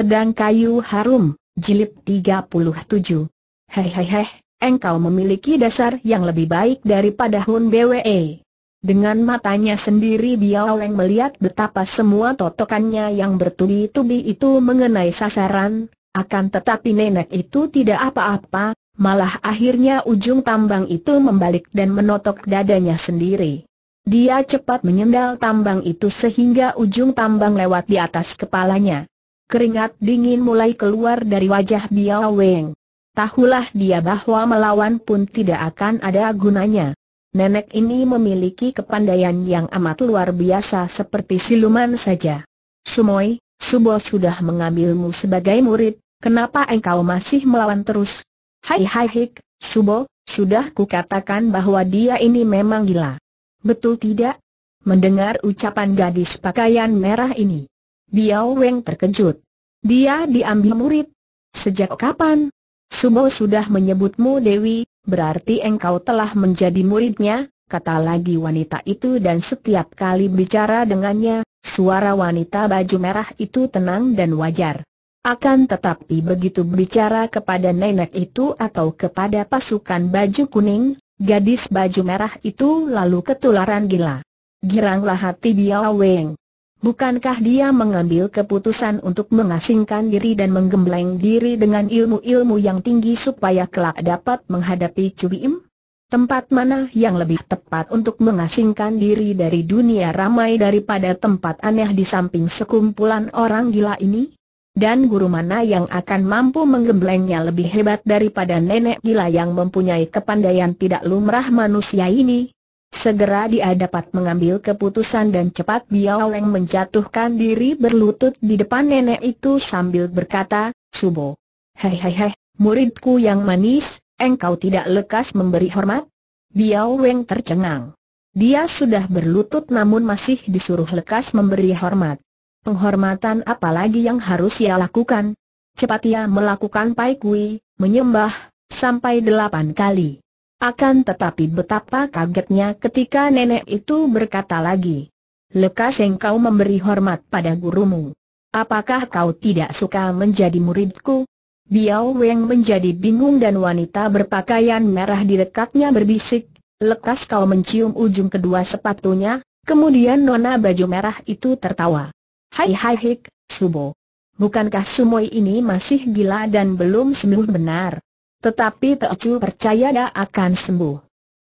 Pedang Kayu Harum, Jilid 37. Hehehe, engkau memiliki dasar yang lebih baik daripada Hun BWE. Dengan matanya sendiri Biao Leng melihat betapa semua totokannya yang bertubi-tubi itu mengenai sasaran, akan tetapi nenek itu tidak apa-apa, malah akhirnya ujung tambang itu membalik dan menotok dadanya sendiri. Dia cepat menyendal tambang itu sehingga ujung tambang lewat di atas kepalanya. Keringat dingin mulai keluar dari wajah Biao Weng. Tahulah dia bahwa melawan pun tidak akan ada gunanya. Nenek ini memiliki kepandaian yang amat luar biasa seperti siluman saja. Sumoy, Subo sudah mengambilmu sebagai murid, kenapa engkau masih melawan terus? Hai hai hik, Subo, sudah kukatakan bahwa dia ini memang gila. Betul tidak? Mendengar ucapan gadis pakaian merah ini, Biao Weng terkejut. Dia diambil murid. Sejak kapan? Sumo sudah menyebutmu Dewi, berarti engkau telah menjadi muridnya, kata lagi wanita itu dan setiap kali bicara dengannya, suara wanita baju merah itu tenang dan wajar. Akan tetapi begitu bicara kepada nenek itu atau kepada pasukan baju kuning, gadis baju merah itu lalu ketularan gila. Giranglah hati Biao Weng. Bukankah dia mengambil keputusan untuk mengasingkan diri dan menggembleng diri dengan ilmu-ilmu yang tinggi supaya kelak dapat menghadapi Cubiim? Tempat mana yang lebih tepat untuk mengasingkan diri dari dunia ramai daripada tempat aneh di samping sekumpulan orang gila ini? Dan guru mana yang akan mampu menggemblengnya lebih hebat daripada nenek gila yang mempunyai kepandaian tidak lumrah manusia ini? Segera dia dapat mengambil keputusan dan cepat Biao Leng menjatuhkan diri berlutut di depan nenek itu sambil berkata, Subo. hei hei, muridku yang manis, engkau tidak lekas memberi hormat? Biao Leng tercengang. Dia sudah berlutut namun masih disuruh lekas memberi hormat. Penghormatan apalagi yang harus ia lakukan? Cepat ia melakukan Pai Kui, menyembah, sampai delapan kali. Akan tetapi betapa kagetnya ketika nenek itu berkata lagi. Lekas engkau memberi hormat pada gurumu. Apakah kau tidak suka menjadi muridku? Biao Weng menjadi bingung dan wanita berpakaian merah di dekatnya berbisik, lekas kau mencium ujung kedua sepatunya, kemudian nona baju merah itu tertawa. Hai hai hik, Subo. Bukankah Sumoi ini masih gila dan belum sembuh benar? Tetapi Teocu percaya dia akan sembuh.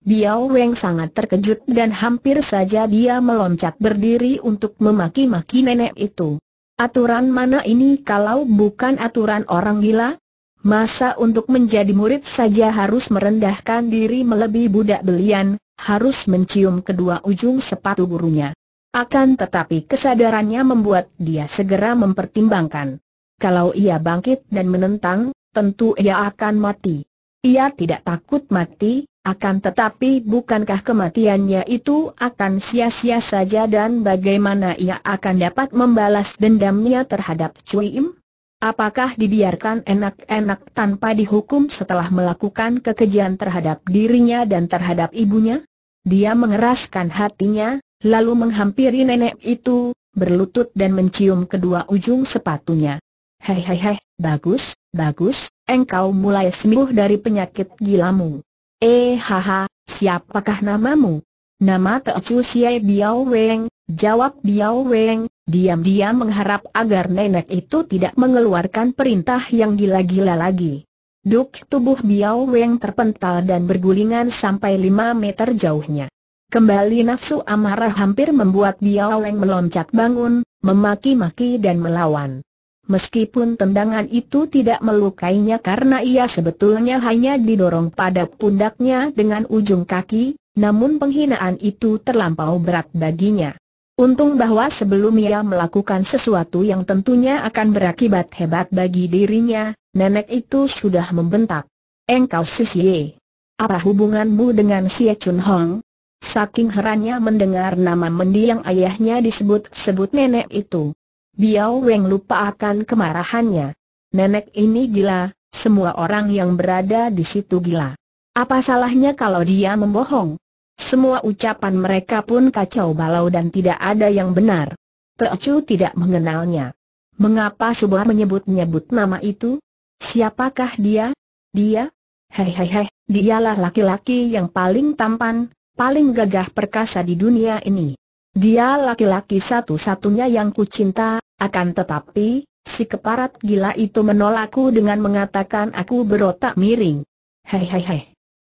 Biao Weng sangat terkejut dan hampir saja dia meloncat berdiri untuk memaki-maki nenek itu. Aturan mana ini kalau bukan aturan orang gila? Masa untuk menjadi murid saja harus merendahkan diri melebihi budak belian, harus mencium kedua ujung sepatu gurunya. Akan tetapi kesadarannya membuat dia segera mempertimbangkan. Kalau ia bangkit dan menentang, tentu ia akan mati. Ia tidak takut mati, akan tetapi bukankah kematiannya itu akan sia-sia saja dan bagaimana ia akan dapat membalas dendamnya terhadap Cui Im? Apakah dibiarkan enak-enak tanpa dihukum setelah melakukan kekejian terhadap dirinya dan terhadap ibunya? Dia mengeraskan hatinya, lalu menghampiri nenek itu, berlutut dan mencium kedua ujung sepatunya. Hei hei hei, bagus, Bagus, engkau mulai sembuh dari penyakit gilamu. Eh haha, siapakah namamu? Nama Teocu Siai Biao Weng, jawab Biao Weng, diam-diam mengharap agar nenek itu tidak mengeluarkan perintah yang gila-gila lagi. Duk tubuh Biao Weng terpental dan bergulingan sampai lima meter jauhnya. Kembali nafsu amarah hampir membuat Biao Weng meloncat bangun, memaki-maki dan melawan. Meskipun tendangan itu tidak melukainya karena ia sebetulnya hanya didorong pada pundaknya dengan ujung kaki, namun penghinaan itu terlampau berat baginya. Untung bahwa sebelum ia melakukan sesuatu yang tentunya akan berakibat hebat bagi dirinya, nenek itu sudah membentak. Engkau Ye, Apa hubunganmu dengan si Chun Hong? Saking herannya mendengar nama mendiang ayahnya disebut-sebut nenek itu. Biao Weng lupa akan kemarahannya. Nenek ini gila, semua orang yang berada di situ gila. Apa salahnya kalau dia membohong? Semua ucapan mereka pun kacau balau dan tidak ada yang benar. Peocu tidak mengenalnya. Mengapa sebuah menyebut-nyebut nama itu? Siapakah dia? Dia? Hei hei hei, dialah laki-laki yang paling tampan, paling gagah perkasa di dunia ini. Dia laki-laki satu-satunya yang kucinta, akan tetapi, si keparat gila itu menolakku dengan mengatakan aku berotak miring. Hei hei hei.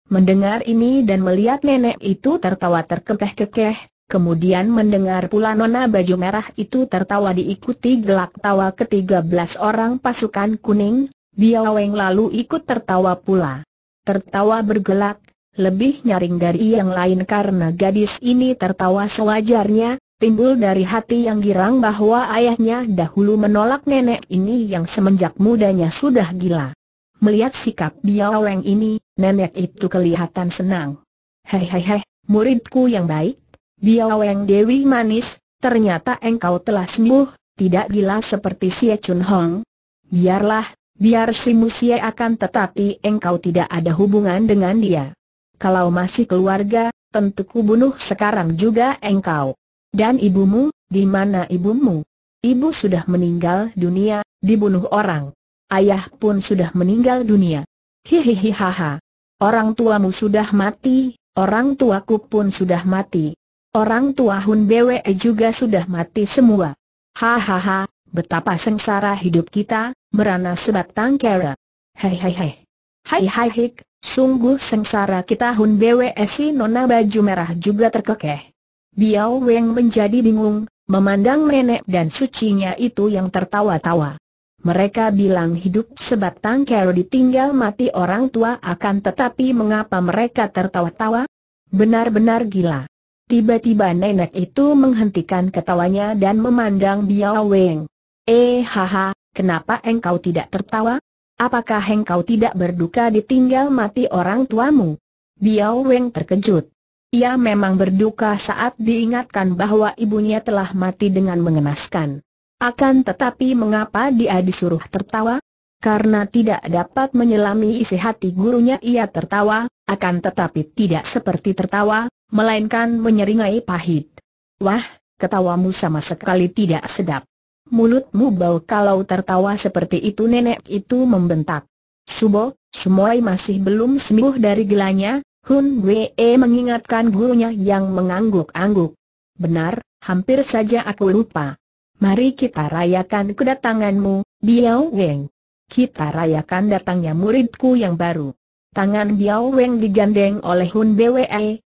Mendengar ini dan melihat nenek itu tertawa terkekeh-kekeh, kemudian mendengar pula nona baju merah itu tertawa diikuti gelak tawa ketiga belas orang pasukan kuning, Biaweng lalu ikut tertawa pula. Tertawa bergelak, lebih nyaring dari yang lain karena gadis ini tertawa sewajarnya, timbul dari hati yang girang bahwa ayahnya dahulu menolak nenek ini yang semenjak mudanya sudah gila. Melihat sikap Biaweng ini, nenek itu kelihatan senang. Hei hei hei, muridku yang baik, Biaweng Dewi manis, ternyata engkau telah sembuh, tidak gila seperti Xie Chun Hong. Biarlah, biar si Musie akan tetapi engkau tidak ada hubungan dengan dia kalau masih keluarga, tentu kubunuh sekarang juga engkau. Dan ibumu, di mana ibumu? Ibu sudah meninggal dunia, dibunuh orang. Ayah pun sudah meninggal dunia. Hihihi Orang tuamu sudah mati, orang tuaku pun sudah mati. Orang tua Hun Bwe juga sudah mati semua. Hahaha, betapa sengsara hidup kita, merana sebatang kera. Hei hei hei. Hai hai hik, Sungguh sengsara kita Hun BWSI Nona Baju Merah juga terkekeh. Biao Weng menjadi bingung, memandang nenek dan sucinya itu yang tertawa-tawa. Mereka bilang hidup sebatang kero ditinggal mati orang tua akan tetapi mengapa mereka tertawa-tawa? Benar-benar gila. Tiba-tiba nenek itu menghentikan ketawanya dan memandang Biao Weng. Eh haha, kenapa engkau tidak tertawa? Apakah engkau tidak berduka ditinggal mati orang tuamu? Biao Weng terkejut. Ia memang berduka saat diingatkan bahwa ibunya telah mati dengan mengenaskan. Akan tetapi mengapa dia disuruh tertawa? Karena tidak dapat menyelami isi hati gurunya ia tertawa, akan tetapi tidak seperti tertawa, melainkan menyeringai pahit. Wah, ketawamu sama sekali tidak sedap mulutmu bau kalau tertawa seperti itu nenek itu membentak. Subo, Sumoy masih belum sembuh dari gelanya, Hun Wee mengingatkan gurunya yang mengangguk-angguk. Benar, hampir saja aku lupa. Mari kita rayakan kedatanganmu, Biao Weng. Kita rayakan datangnya muridku yang baru. Tangan Biao Weng digandeng oleh Hun Bwe,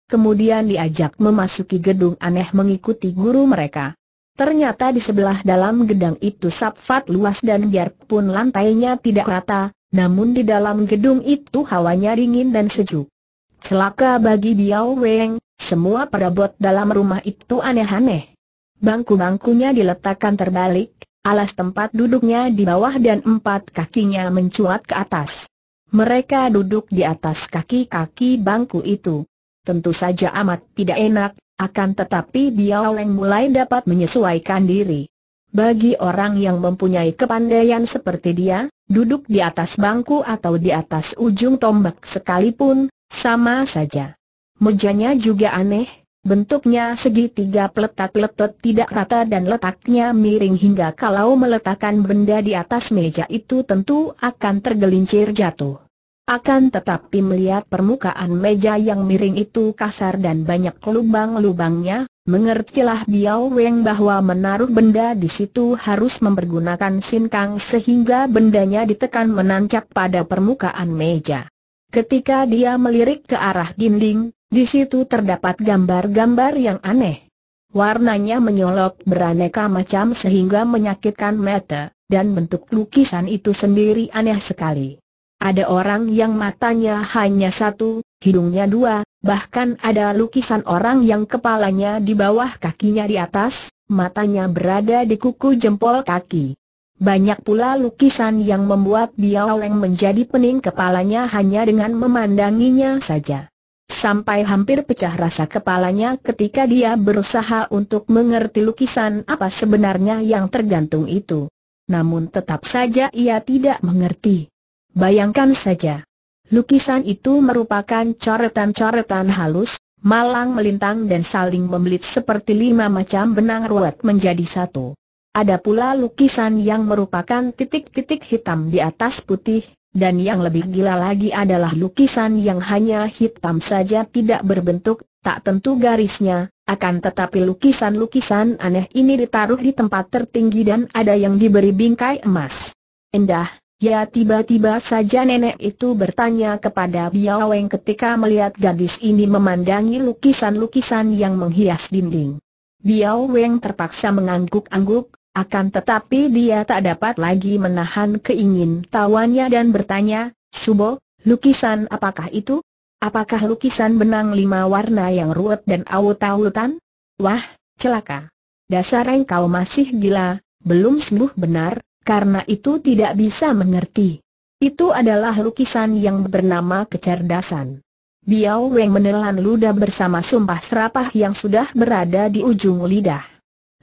kemudian diajak memasuki gedung aneh mengikuti guru mereka. Ternyata di sebelah dalam gedang itu sapfat luas dan biarpun lantainya tidak rata, namun di dalam gedung itu hawanya dingin dan sejuk. Celaka bagi Biao Weng, semua perabot dalam rumah itu aneh-aneh. Bangku-bangkunya diletakkan terbalik, alas tempat duduknya di bawah dan empat kakinya mencuat ke atas. Mereka duduk di atas kaki-kaki bangku itu. Tentu saja amat tidak enak, akan tetapi Biao Leng mulai dapat menyesuaikan diri. Bagi orang yang mempunyai kepandaian seperti dia, duduk di atas bangku atau di atas ujung tombak sekalipun, sama saja. Mejanya juga aneh, bentuknya segitiga peletak-letot tidak rata dan letaknya miring hingga kalau meletakkan benda di atas meja itu tentu akan tergelincir jatuh. Akan tetapi melihat permukaan meja yang miring itu kasar dan banyak lubang-lubangnya, mengertilah Biao Weng bahwa menaruh benda di situ harus mempergunakan sinkang sehingga bendanya ditekan menancap pada permukaan meja. Ketika dia melirik ke arah dinding, di situ terdapat gambar-gambar yang aneh. Warnanya menyolok beraneka macam sehingga menyakitkan mata, dan bentuk lukisan itu sendiri aneh sekali. Ada orang yang matanya hanya satu, hidungnya dua, bahkan ada lukisan orang yang kepalanya di bawah kakinya di atas, matanya berada di kuku jempol kaki. Banyak pula lukisan yang membuat Biaoleng menjadi pening kepalanya hanya dengan memandanginya saja. Sampai hampir pecah rasa kepalanya ketika dia berusaha untuk mengerti lukisan apa sebenarnya yang tergantung itu. Namun tetap saja ia tidak mengerti. Bayangkan saja. Lukisan itu merupakan coretan-coretan halus, malang melintang dan saling membelit seperti lima macam benang ruwet menjadi satu. Ada pula lukisan yang merupakan titik-titik hitam di atas putih, dan yang lebih gila lagi adalah lukisan yang hanya hitam saja tidak berbentuk, tak tentu garisnya, akan tetapi lukisan-lukisan aneh ini ditaruh di tempat tertinggi dan ada yang diberi bingkai emas. Endah. Ya tiba-tiba saja nenek itu bertanya kepada Biaweng ketika melihat gadis ini memandangi lukisan-lukisan yang menghias dinding. Biaweng terpaksa mengangguk-angguk, akan tetapi dia tak dapat lagi menahan keingin tawannya dan bertanya, Subo, lukisan apakah itu? Apakah lukisan benang lima warna yang ruwet dan awut-awutan? Wah, celaka. Dasar engkau masih gila, belum sembuh benar, karena itu tidak bisa mengerti. Itu adalah lukisan yang bernama kecerdasan. Biao Weng menelan ludah bersama sumpah serapah yang sudah berada di ujung lidah.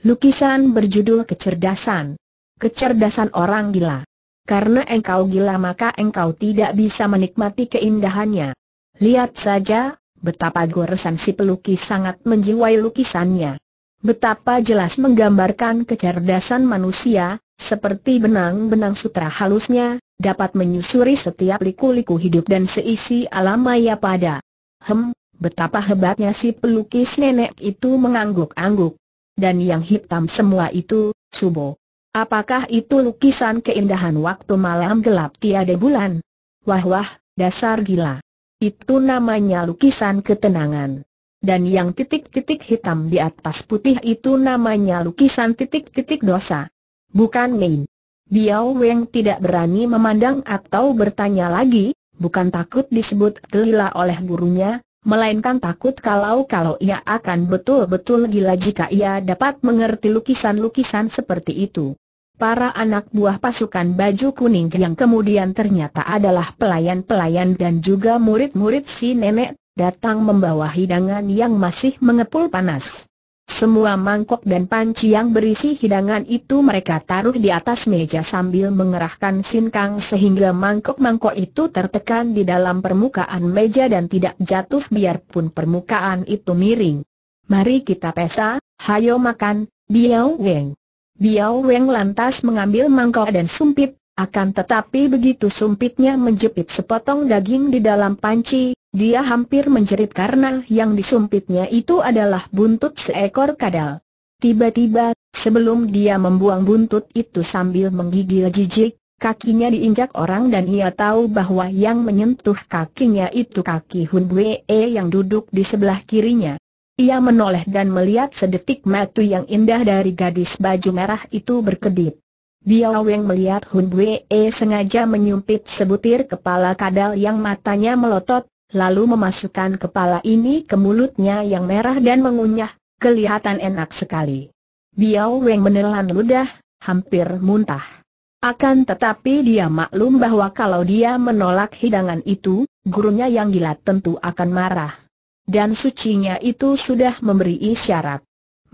Lukisan berjudul kecerdasan. Kecerdasan orang gila. Karena engkau gila maka engkau tidak bisa menikmati keindahannya. Lihat saja, betapa goresan si pelukis sangat menjiwai lukisannya. Betapa jelas menggambarkan kecerdasan manusia, seperti benang-benang sutra halusnya, dapat menyusuri setiap liku-liku hidup dan seisi alam maya pada. Hem, betapa hebatnya si pelukis nenek itu mengangguk-angguk. Dan yang hitam semua itu, Subo. Apakah itu lukisan keindahan waktu malam gelap tiada bulan? Wah wah, dasar gila. Itu namanya lukisan ketenangan. Dan yang titik-titik hitam di atas putih itu namanya lukisan titik-titik dosa bukan main. Biao Weng tidak berani memandang atau bertanya lagi, bukan takut disebut gila oleh gurunya, melainkan takut kalau-kalau ia akan betul-betul gila jika ia dapat mengerti lukisan-lukisan seperti itu. Para anak buah pasukan baju kuning yang kemudian ternyata adalah pelayan-pelayan dan juga murid-murid si nenek, datang membawa hidangan yang masih mengepul panas. Semua mangkok dan panci yang berisi hidangan itu mereka taruh di atas meja sambil mengerahkan sinkang sehingga mangkok-mangkok itu tertekan di dalam permukaan meja dan tidak jatuh biarpun permukaan itu miring. Mari kita pesa, hayo makan, Biao Weng. Biao Weng lantas mengambil mangkok dan sumpit, akan tetapi begitu sumpitnya menjepit sepotong daging di dalam panci, dia hampir menjerit karena yang disumpitnya itu adalah buntut seekor kadal. Tiba-tiba, sebelum dia membuang buntut itu sambil menggigil jijik, kakinya diinjak orang dan ia tahu bahwa yang menyentuh kakinya itu kaki Hun Wee yang duduk di sebelah kirinya. Ia menoleh dan melihat sedetik matu yang indah dari gadis baju merah itu berkedip. Biao Weng melihat Hun Bwe e sengaja menyumpit sebutir kepala kadal yang matanya melotot, lalu memasukkan kepala ini ke mulutnya yang merah dan mengunyah, kelihatan enak sekali. Biao Weng menelan ludah, hampir muntah. Akan tetapi dia maklum bahwa kalau dia menolak hidangan itu, gurunya yang gila tentu akan marah. Dan sucinya itu sudah memberi isyarat.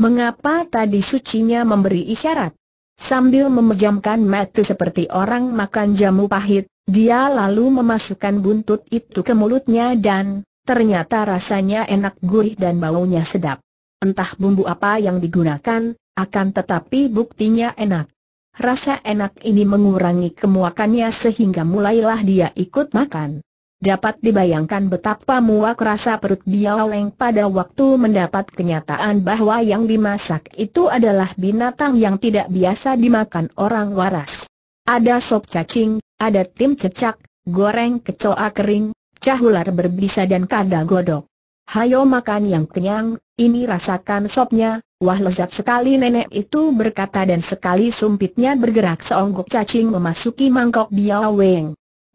Mengapa tadi sucinya memberi isyarat? Sambil memejamkan mata seperti orang makan jamu pahit, dia lalu memasukkan buntut itu ke mulutnya dan, ternyata rasanya enak gurih dan baunya sedap. Entah bumbu apa yang digunakan, akan tetapi buktinya enak. Rasa enak ini mengurangi kemuakannya sehingga mulailah dia ikut makan. Dapat dibayangkan betapa muak rasa perut Biao pada waktu mendapat kenyataan bahwa yang dimasak itu adalah binatang yang tidak biasa dimakan orang waras. Ada sop cacing, ada tim cecak, goreng kecoa kering, cahular berbisa dan kada godok. Hayo makan yang kenyang, ini rasakan sopnya, wah lezat sekali nenek itu berkata dan sekali sumpitnya bergerak seonggok cacing memasuki mangkok Biao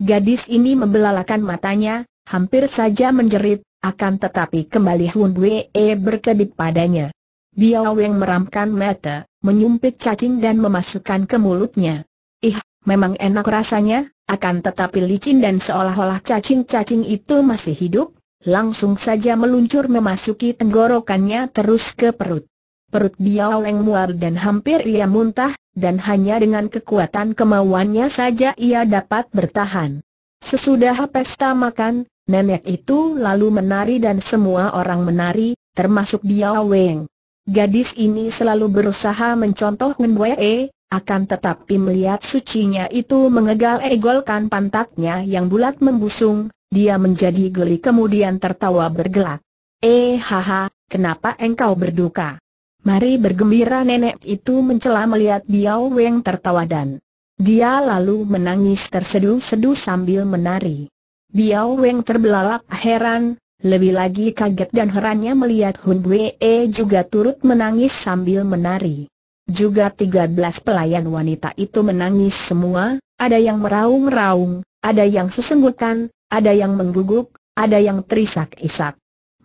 Gadis ini membelalakan matanya, hampir saja menjerit, akan tetapi kembali Hun Wee berkedip padanya. Biao Weng meramkan mata, menyumpit cacing dan memasukkan ke mulutnya. Ih, memang enak rasanya, akan tetapi licin dan seolah-olah cacing-cacing itu masih hidup, langsung saja meluncur memasuki tenggorokannya terus ke perut perut dia oleng muar dan hampir ia muntah, dan hanya dengan kekuatan kemauannya saja ia dapat bertahan. Sesudah pesta makan, nenek itu lalu menari dan semua orang menari, termasuk dia oleng. Gadis ini selalu berusaha mencontoh Ngenwee, akan tetapi melihat sucinya itu mengegal-egolkan pantatnya yang bulat membusung, dia menjadi geli kemudian tertawa bergelak. Eh haha, kenapa engkau berduka? Mari bergembira nenek itu mencela melihat Biao Weng tertawa dan dia lalu menangis terseduh-seduh sambil menari. Biao Weng terbelalak heran, lebih lagi kaget dan herannya melihat Hun Wee juga turut menangis sambil menari. Juga 13 pelayan wanita itu menangis semua, ada yang meraung-raung, ada yang sesenggutan, ada yang mengguguk, ada yang terisak-isak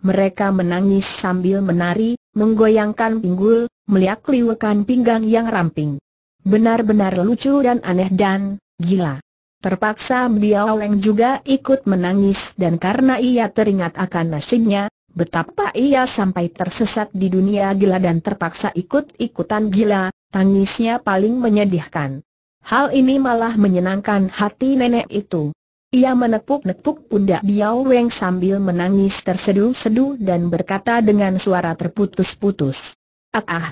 mereka menangis sambil menari, menggoyangkan pinggul, meliak liwakan pinggang yang ramping. Benar-benar lucu dan aneh dan gila. Terpaksa beliau Leng juga ikut menangis dan karena ia teringat akan nasibnya, betapa ia sampai tersesat di dunia gila dan terpaksa ikut-ikutan gila, tangisnya paling menyedihkan. Hal ini malah menyenangkan hati nenek itu. Ia menepuk-nepuk pundak Biao Weng sambil menangis terseduh-seduh dan berkata dengan suara terputus-putus. Ah ah,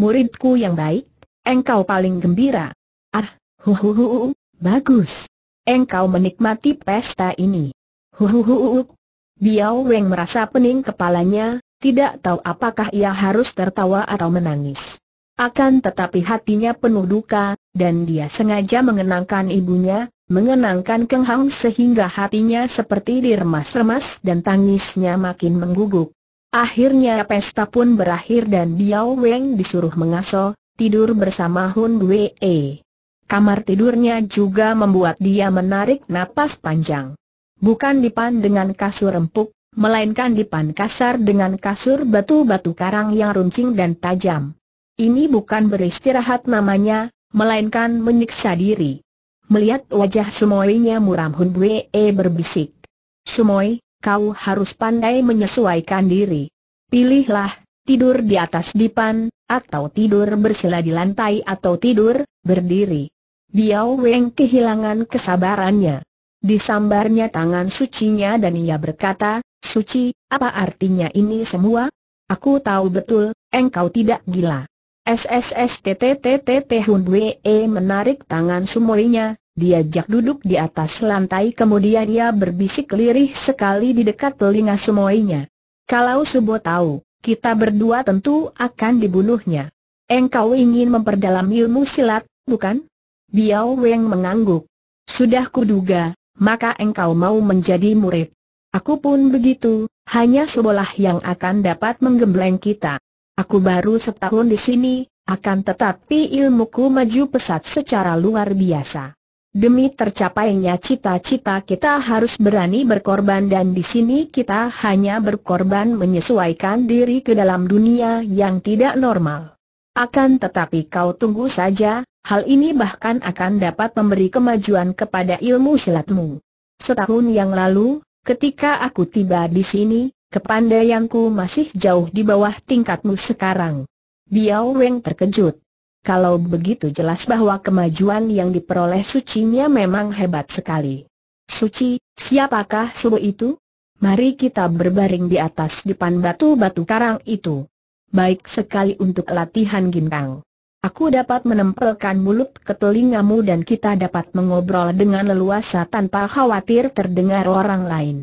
muridku yang baik, engkau paling gembira. Ah, huhuhu, bagus. Engkau menikmati pesta ini. Huhuhu. Biao Weng merasa pening kepalanya, tidak tahu apakah ia harus tertawa atau menangis. Akan tetapi hatinya penuh duka, dan dia sengaja mengenangkan ibunya, mengenangkan Keng Hang sehingga hatinya seperti diremas-remas dan tangisnya makin mengguguk. Akhirnya pesta pun berakhir dan Biao Weng disuruh mengaso, tidur bersama Hun Wei. Kamar tidurnya juga membuat dia menarik napas panjang. Bukan dipan dengan kasur empuk, melainkan dipan kasar dengan kasur batu-batu karang yang runcing dan tajam. Ini bukan beristirahat namanya, melainkan menyiksa diri. Melihat wajah sumoynya Muram Hun Bwe e berbisik. "Sumoy, kau harus pandai menyesuaikan diri. Pilihlah, tidur di atas dipan, atau tidur bersila di lantai atau tidur, berdiri. Biao Weng kehilangan kesabarannya. Disambarnya tangan sucinya dan ia berkata, Suci, apa artinya ini semua? Aku tahu betul, engkau tidak gila. SSSTTTTT Hun Wee menarik tangan sumoinya, diajak duduk di atas lantai kemudian ia berbisik lirih sekali di dekat telinga sumoinya. Kalau Subo tahu, kita berdua tentu akan dibunuhnya. Engkau ingin memperdalam ilmu silat, bukan? Biao Weng mengangguk. Sudah kuduga, maka engkau mau menjadi murid. Aku pun begitu, hanya sebolah yang akan dapat menggembleng kita. Aku baru setahun di sini, akan tetapi ilmuku maju pesat secara luar biasa. Demi tercapainya cita-cita kita harus berani berkorban dan di sini kita hanya berkorban menyesuaikan diri ke dalam dunia yang tidak normal. Akan tetapi kau tunggu saja, hal ini bahkan akan dapat memberi kemajuan kepada ilmu silatmu. Setahun yang lalu, ketika aku tiba di sini, kepandaianku masih jauh di bawah tingkatmu sekarang. Biao Weng terkejut. Kalau begitu jelas bahwa kemajuan yang diperoleh sucinya memang hebat sekali. Suci, siapakah suhu itu? Mari kita berbaring di atas depan batu-batu karang itu. Baik sekali untuk latihan gintang. Aku dapat menempelkan mulut ke telingamu dan kita dapat mengobrol dengan leluasa tanpa khawatir terdengar orang lain.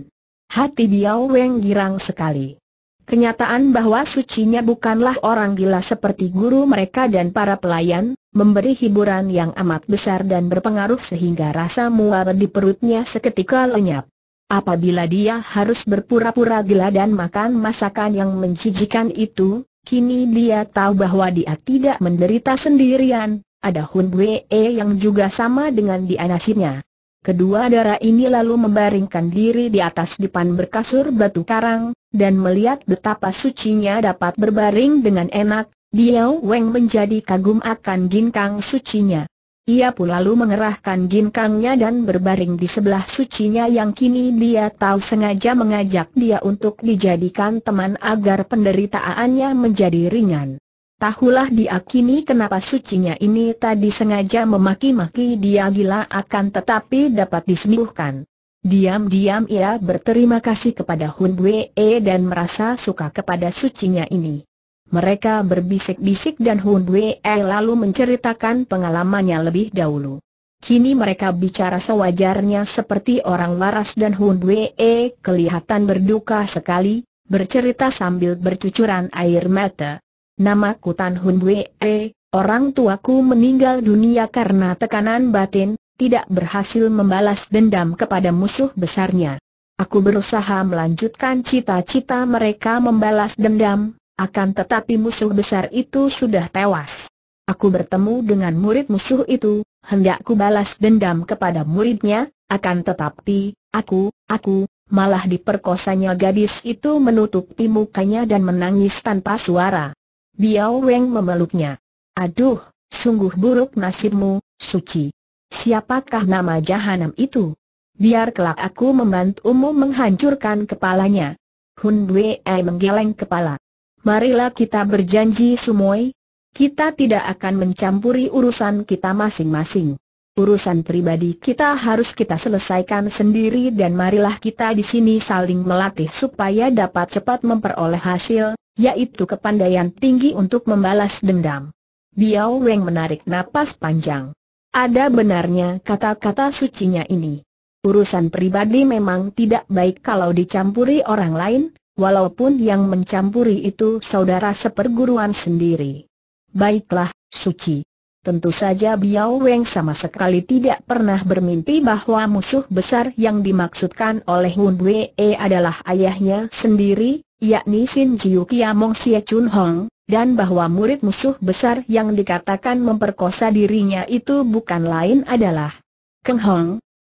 Hati Biao Weng girang sekali. Kenyataan bahwa sucinya bukanlah orang gila seperti guru mereka dan para pelayan, memberi hiburan yang amat besar dan berpengaruh sehingga rasa mual di perutnya seketika lenyap. Apabila dia harus berpura-pura gila dan makan masakan yang menjijikan itu, kini dia tahu bahwa dia tidak menderita sendirian, ada Hun Bue yang juga sama dengan dia nasibnya. Kedua darah ini lalu membaringkan diri di atas dipan berkasur batu karang, dan melihat betapa sucinya dapat berbaring dengan enak, Diao Weng menjadi kagum akan ginkang sucinya. Ia pun lalu mengerahkan ginkangnya dan berbaring di sebelah sucinya yang kini dia tahu sengaja mengajak dia untuk dijadikan teman agar penderitaannya menjadi ringan. Tahulah dia kini kenapa sucinya ini tadi sengaja memaki-maki dia gila akan tetapi dapat disembuhkan. Diam-diam ia berterima kasih kepada Hun Bue e dan merasa suka kepada sucinya ini. Mereka berbisik-bisik dan Hun Bue e lalu menceritakan pengalamannya lebih dahulu. Kini mereka bicara sewajarnya seperti orang waras dan Hun Bue e kelihatan berduka sekali, bercerita sambil bercucuran air mata. Namaku Tan Hun Wee, eh, orang tuaku meninggal dunia karena tekanan batin, tidak berhasil membalas dendam kepada musuh besarnya. Aku berusaha melanjutkan cita-cita mereka membalas dendam, akan tetapi musuh besar itu sudah tewas. Aku bertemu dengan murid musuh itu, Hendakku balas dendam kepada muridnya, akan tetapi, aku, aku, malah diperkosanya gadis itu menutupi mukanya dan menangis tanpa suara. Biao Weng memeluknya. Aduh, sungguh buruk nasibmu, suci. Siapakah nama jahanam itu? Biar kelak aku membantumu menghancurkan kepalanya. Hun Wei menggeleng kepala. Marilah kita berjanji sumoy. Kita tidak akan mencampuri urusan kita masing-masing. Urusan pribadi kita harus kita selesaikan sendiri dan marilah kita di sini saling melatih supaya dapat cepat memperoleh hasil, yaitu kepandaian tinggi untuk membalas dendam. Biao Weng menarik napas panjang. Ada benarnya kata-kata sucinya ini. Urusan pribadi memang tidak baik kalau dicampuri orang lain, walaupun yang mencampuri itu saudara seperguruan sendiri. Baiklah, suci. Tentu saja Biao Weng sama sekali tidak pernah bermimpi bahwa musuh besar yang dimaksudkan oleh Hun Wei adalah ayahnya sendiri, yakni Sin Jiu Kiamong Sia Chun Hong, dan bahwa murid musuh besar yang dikatakan memperkosa dirinya itu bukan lain adalah Keng Hong.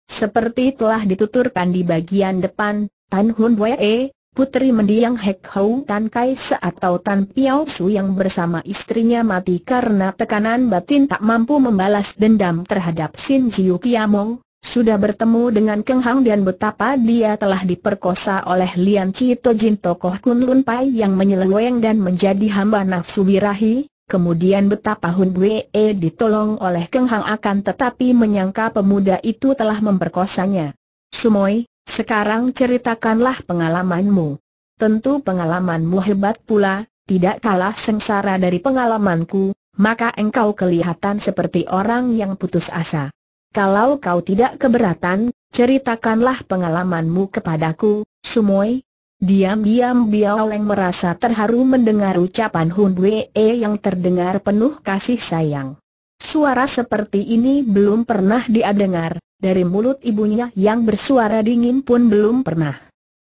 Seperti telah dituturkan di bagian depan, Tan Hun Wei Putri mendiang Hek Hou Tan Kai Se atau Tan Piao Su yang bersama istrinya mati karena tekanan batin tak mampu membalas dendam terhadap Sin Jiu Kiamong, sudah bertemu dengan Keng Hang dan betapa dia telah diperkosa oleh Lian Cito Jin tokoh Kun Lun Pai yang menyeleweng dan menjadi hamba nafsu birahi, kemudian betapa Hun E ditolong oleh Keng Hang akan tetapi menyangka pemuda itu telah memperkosanya. Sumoi, sekarang ceritakanlah pengalamanmu. Tentu pengalamanmu hebat pula, tidak kalah sengsara dari pengalamanku, maka engkau kelihatan seperti orang yang putus asa. Kalau kau tidak keberatan, ceritakanlah pengalamanmu kepadaku, Sumoy. Diam-diam Biaoleng merasa terharu mendengar ucapan Hun Wee yang terdengar penuh kasih sayang. Suara seperti ini belum pernah dia dengar, dari mulut ibunya yang bersuara dingin pun belum pernah.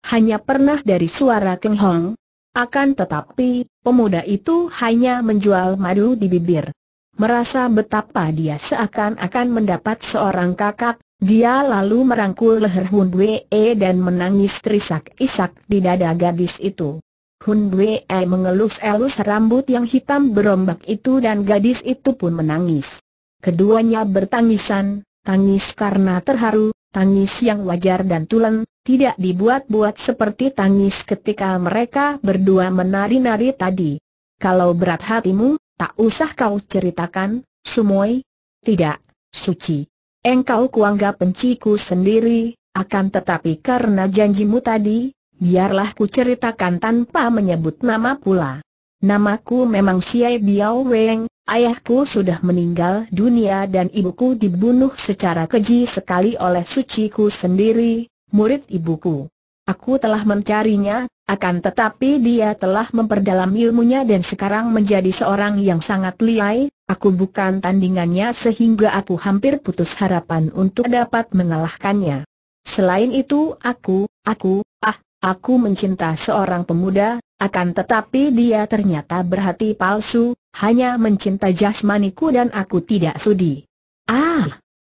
Hanya pernah dari suara Keng Hong. Akan tetapi, pemuda itu hanya menjual madu di bibir. Merasa betapa dia seakan-akan mendapat seorang kakak, dia lalu merangkul leher Hun Wee dan menangis terisak-isak di dada gadis itu. Hun Dwe mengelus-elus rambut yang hitam berombak itu dan gadis itu pun menangis. Keduanya bertangisan, tangis karena terharu, tangis yang wajar dan tulen, tidak dibuat-buat seperti tangis ketika mereka berdua menari-nari tadi. Kalau berat hatimu, tak usah kau ceritakan, Sumoy. Tidak, Suci. Engkau kuanggap penciku sendiri, akan tetapi karena janjimu tadi, biarlah ku ceritakan tanpa menyebut nama pula. Namaku memang Siai Biao Weng, ayahku sudah meninggal dunia dan ibuku dibunuh secara keji sekali oleh suciku sendiri, murid ibuku. Aku telah mencarinya, akan tetapi dia telah memperdalam ilmunya dan sekarang menjadi seorang yang sangat liai, aku bukan tandingannya sehingga aku hampir putus harapan untuk dapat mengalahkannya. Selain itu aku, aku, ah, Aku mencinta seorang pemuda, akan tetapi dia ternyata berhati palsu, hanya mencinta jasmaniku dan aku tidak sudi. Ah!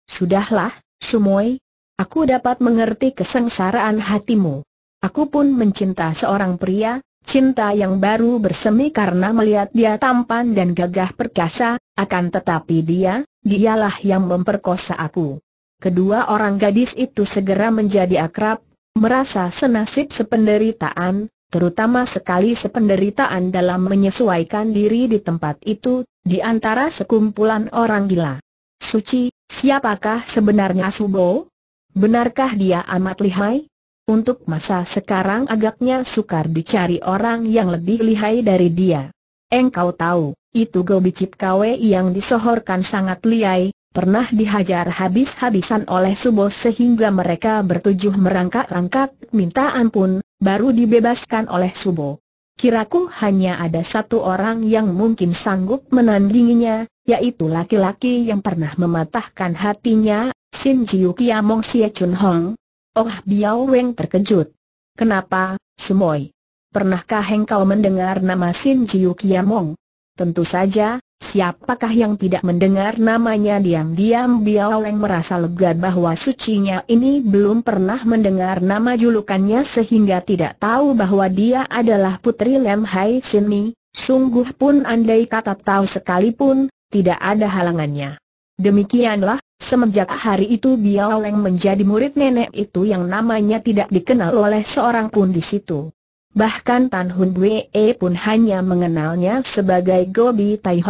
Sudahlah, Sumoy. Aku dapat mengerti kesengsaraan hatimu. Aku pun mencinta seorang pria, cinta yang baru bersemi karena melihat dia tampan dan gagah perkasa, akan tetapi dia, dialah yang memperkosa aku. Kedua orang gadis itu segera menjadi akrab, merasa senasib sependeritaan, terutama sekali sependeritaan dalam menyesuaikan diri di tempat itu, di antara sekumpulan orang gila. Suci, siapakah sebenarnya Subo? Benarkah dia amat lihai? Untuk masa sekarang agaknya sukar dicari orang yang lebih lihai dari dia. Engkau tahu, itu Go Bicit Kwe yang disohorkan sangat lihai, pernah dihajar habis-habisan oleh Subo sehingga mereka bertujuh merangkak-rangkak, minta ampun, baru dibebaskan oleh Subo. Kiraku hanya ada satu orang yang mungkin sanggup menandinginya, yaitu laki-laki yang pernah mematahkan hatinya, Sin Jiu Kiamong Sia Chun Hong. Oh Biao Weng terkejut. Kenapa, Sumoy? Pernahkah engkau mendengar nama Sin Jiu Kiamong? Tentu saja, Siapakah yang tidak mendengar namanya diam-diam Biao merasa lega bahwa sucinya ini belum pernah mendengar nama julukannya sehingga tidak tahu bahwa dia adalah putri Lem Hai Sini. Sungguh pun andai kata tahu sekalipun, tidak ada halangannya. Demikianlah, semenjak hari itu Biao menjadi murid nenek itu yang namanya tidak dikenal oleh seorang pun di situ. Bahkan Tan Hun Wee pun hanya mengenalnya sebagai Gobi Tai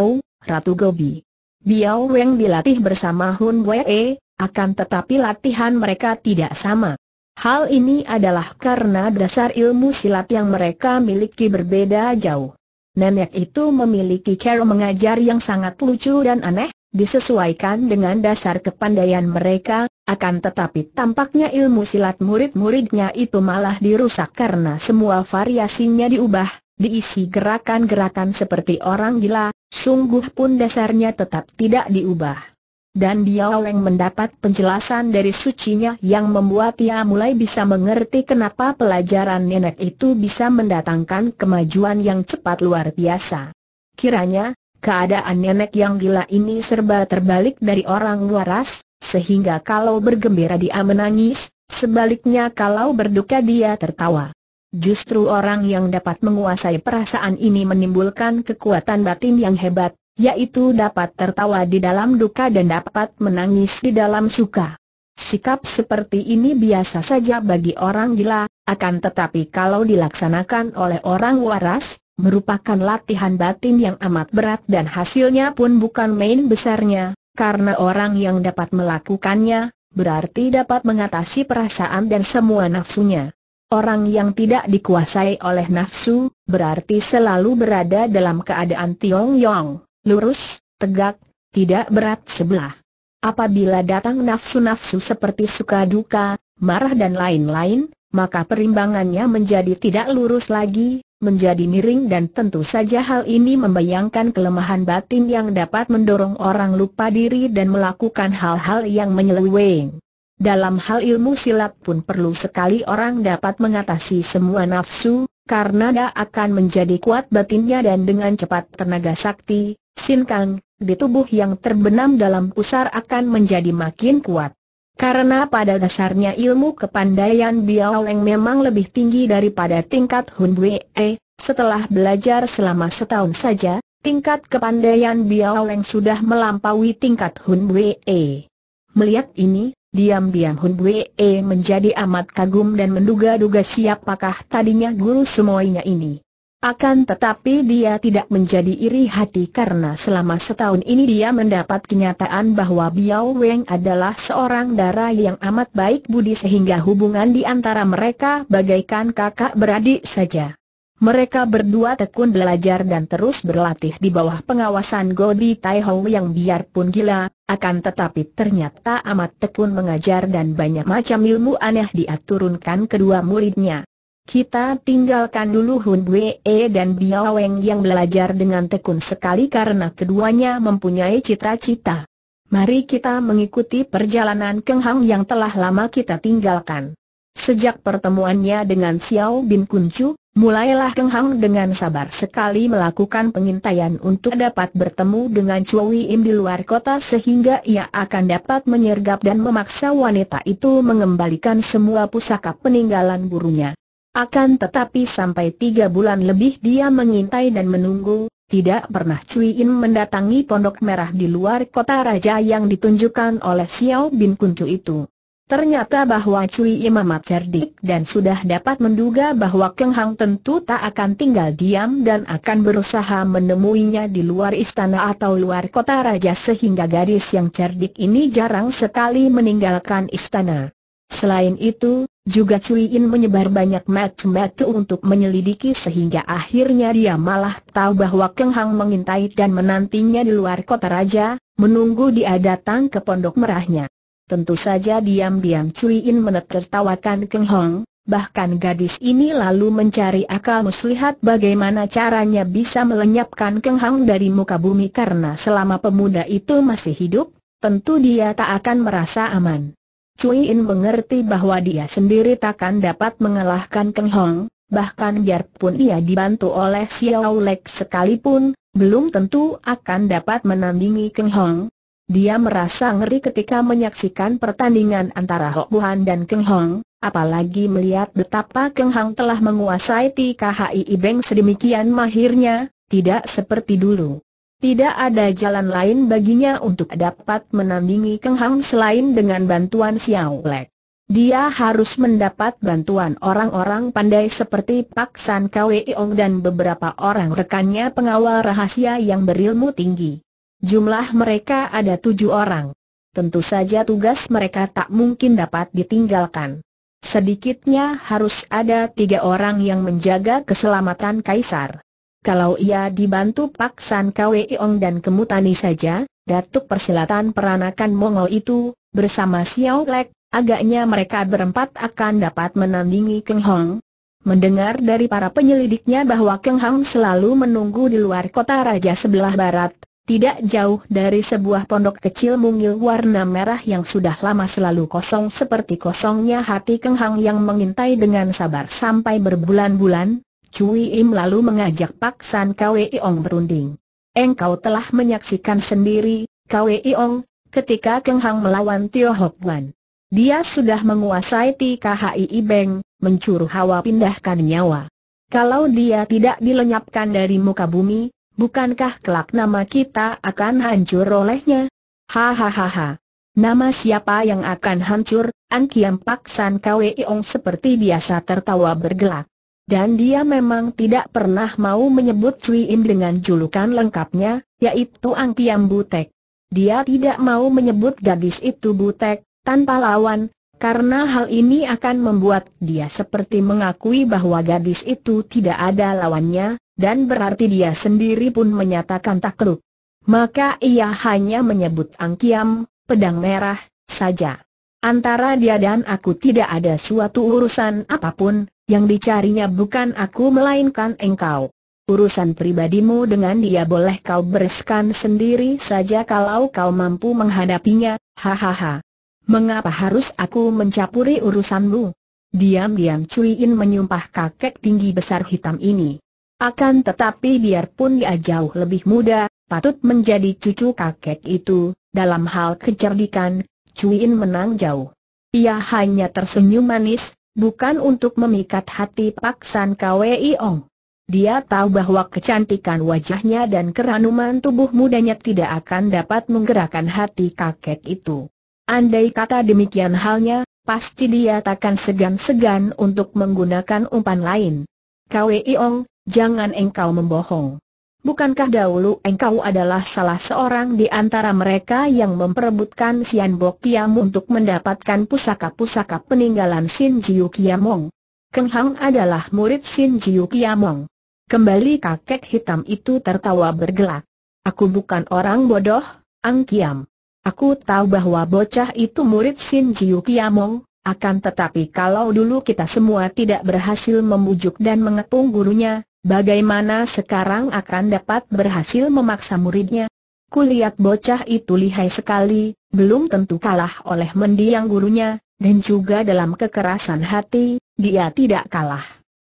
Ratu Gobi. Biao Weng dilatih bersama Hun Wee, akan tetapi latihan mereka tidak sama. Hal ini adalah karena dasar ilmu silat yang mereka miliki berbeda jauh. Nenek itu memiliki cara mengajar yang sangat lucu dan aneh, disesuaikan dengan dasar kepandaian mereka, akan tetapi tampaknya ilmu silat murid-muridnya itu malah dirusak karena semua variasinya diubah, diisi gerakan-gerakan seperti orang gila, sungguh pun dasarnya tetap tidak diubah. Dan Biao mendapat penjelasan dari sucinya yang membuat ia mulai bisa mengerti kenapa pelajaran nenek itu bisa mendatangkan kemajuan yang cepat luar biasa. Kiranya, keadaan nenek yang gila ini serba terbalik dari orang waras, sehingga kalau bergembira dia menangis, sebaliknya kalau berduka dia tertawa. Justru orang yang dapat menguasai perasaan ini menimbulkan kekuatan batin yang hebat, yaitu dapat tertawa di dalam duka dan dapat menangis di dalam suka. Sikap seperti ini biasa saja bagi orang gila, akan tetapi kalau dilaksanakan oleh orang waras, merupakan latihan batin yang amat berat dan hasilnya pun bukan main besarnya, karena orang yang dapat melakukannya, berarti dapat mengatasi perasaan dan semua nafsunya. Orang yang tidak dikuasai oleh nafsu, berarti selalu berada dalam keadaan tiong-yong, lurus, tegak, tidak berat sebelah. Apabila datang nafsu-nafsu seperti suka duka, marah dan lain-lain, maka perimbangannya menjadi tidak lurus lagi, menjadi miring dan tentu saja hal ini membayangkan kelemahan batin yang dapat mendorong orang lupa diri dan melakukan hal-hal yang menyeleweng. Dalam hal ilmu silat pun perlu sekali orang dapat mengatasi semua nafsu, karena dia akan menjadi kuat batinnya dan dengan cepat tenaga sakti, sinkang, di tubuh yang terbenam dalam pusar akan menjadi makin kuat. Karena pada dasarnya ilmu kepandaian Biao Leng memang lebih tinggi daripada tingkat Hun Bue. Setelah belajar selama setahun saja, tingkat kepandaian Biao Leng sudah melampaui tingkat Hun Bue. Melihat ini, diam-diam Hun Bue menjadi amat kagum dan menduga-duga siapakah tadinya guru semuanya ini. Akan tetapi dia tidak menjadi iri hati karena selama setahun ini dia mendapat kenyataan bahwa Biao Weng adalah seorang darah yang amat baik budi sehingga hubungan di antara mereka bagaikan kakak beradik saja. Mereka berdua tekun belajar dan terus berlatih di bawah pengawasan Godi Tai Hong yang biarpun gila, akan tetapi ternyata amat tekun mengajar dan banyak macam ilmu aneh dia turunkan kedua muridnya. Kita tinggalkan dulu Hun Bue e dan Biao yang belajar dengan tekun sekali karena keduanya mempunyai cita-cita. Mari kita mengikuti perjalanan Keng Hang yang telah lama kita tinggalkan. Sejak pertemuannya dengan Xiao Bin Kuncu, mulailah Keng Hang dengan sabar sekali melakukan pengintaian untuk dapat bertemu dengan Cui Im di luar kota sehingga ia akan dapat menyergap dan memaksa wanita itu mengembalikan semua pusaka peninggalan burunya. Akan tetapi sampai tiga bulan lebih dia mengintai dan menunggu, tidak pernah Cui In mendatangi pondok merah di luar kota raja yang ditunjukkan oleh Xiao Bin Kuncu itu. Ternyata bahwa Cui In amat cerdik dan sudah dapat menduga bahwa Keng Hang tentu tak akan tinggal diam dan akan berusaha menemuinya di luar istana atau luar kota raja sehingga gadis yang cerdik ini jarang sekali meninggalkan istana. Selain itu, juga Cui In menyebar banyak mata-mata untuk menyelidiki sehingga akhirnya dia malah tahu bahwa Keng Hang mengintai dan menantinya di luar kota raja, menunggu dia datang ke pondok merahnya. Tentu saja diam-diam Cui In menetertawakan Keng Hong, bahkan gadis ini lalu mencari akal muslihat bagaimana caranya bisa melenyapkan Keng Hang dari muka bumi karena selama pemuda itu masih hidup, tentu dia tak akan merasa aman. Cui In mengerti bahwa dia sendiri takkan dapat mengalahkan Keng Hong, bahkan biarpun ia dibantu oleh Xiao Lek sekalipun, belum tentu akan dapat menandingi Keng Hong. Dia merasa ngeri ketika menyaksikan pertandingan antara Hok Buhan dan Keng Hong, apalagi melihat betapa Keng Hong telah menguasai TKHI Ibeng sedemikian mahirnya, tidak seperti dulu. Tidak ada jalan lain baginya untuk dapat menandingi Keng Hang selain dengan bantuan Xiao Lek. Dia harus mendapat bantuan orang-orang pandai seperti Pak San Kwee Ong dan beberapa orang rekannya pengawal rahasia yang berilmu tinggi. Jumlah mereka ada tujuh orang. Tentu saja tugas mereka tak mungkin dapat ditinggalkan. Sedikitnya harus ada tiga orang yang menjaga keselamatan Kaisar kalau ia dibantu Pak San Kweong dan Kemutani saja, Datuk Persilatan Peranakan Mongol itu, bersama Xiao Lek, agaknya mereka berempat akan dapat menandingi Keng Hong. Mendengar dari para penyelidiknya bahwa Keng Hong selalu menunggu di luar kota raja sebelah barat, tidak jauh dari sebuah pondok kecil mungil warna merah yang sudah lama selalu kosong seperti kosongnya hati Keng Hang yang mengintai dengan sabar sampai berbulan-bulan, Cui Im lalu mengajak Pak San Kwe Iong berunding. Engkau telah menyaksikan sendiri, Kwe Iong, ketika Keng Hang melawan Tio Hok Wan. Dia sudah menguasai TKHI Beng, mencuruh hawa pindahkan nyawa. Kalau dia tidak dilenyapkan dari muka bumi, bukankah kelak nama kita akan hancur olehnya? Hahaha. Nama siapa yang akan hancur? Angkian Pak San Kwe Iong seperti biasa tertawa bergelak dan dia memang tidak pernah mau menyebut Cui Im dengan julukan lengkapnya, yaitu Ang Tiam Butek. Dia tidak mau menyebut gadis itu Butek, tanpa lawan, karena hal ini akan membuat dia seperti mengakui bahwa gadis itu tidak ada lawannya, dan berarti dia sendiri pun menyatakan takluk. Maka ia hanya menyebut Ang Tiam, pedang merah, saja. Antara dia dan aku tidak ada suatu urusan apapun, yang dicarinya bukan aku melainkan engkau. Urusan pribadimu dengan dia boleh kau bereskan sendiri saja kalau kau mampu menghadapinya, hahaha. Mengapa harus aku mencapuri urusanmu? Diam-diam In menyumpah kakek tinggi besar hitam ini. Akan tetapi biarpun dia jauh lebih muda, patut menjadi cucu kakek itu, dalam hal kecerdikan, In menang jauh. Ia hanya tersenyum manis, bukan untuk memikat hati Paksan Kwei Ong. Dia tahu bahwa kecantikan wajahnya dan keranuman tubuh mudanya tidak akan dapat menggerakkan hati kakek itu. Andai kata demikian halnya, pasti dia takkan segan-segan untuk menggunakan umpan lain. Kwei Ong, jangan engkau membohong. Bukankah dahulu engkau adalah salah seorang di antara mereka yang memperebutkan Sian Bok Kiam untuk mendapatkan pusaka-pusaka peninggalan Sin Jiu Kiamong? Keng Hang adalah murid Sin Jiu Kiamong. Kembali kakek hitam itu tertawa bergelak. Aku bukan orang bodoh, Ang Kiam. Aku tahu bahwa bocah itu murid Sin Jiu Kiamong, akan tetapi kalau dulu kita semua tidak berhasil membujuk dan mengepung gurunya, bagaimana sekarang akan dapat berhasil memaksa muridnya? Kulihat bocah itu lihai sekali, belum tentu kalah oleh mendiang gurunya, dan juga dalam kekerasan hati, dia tidak kalah.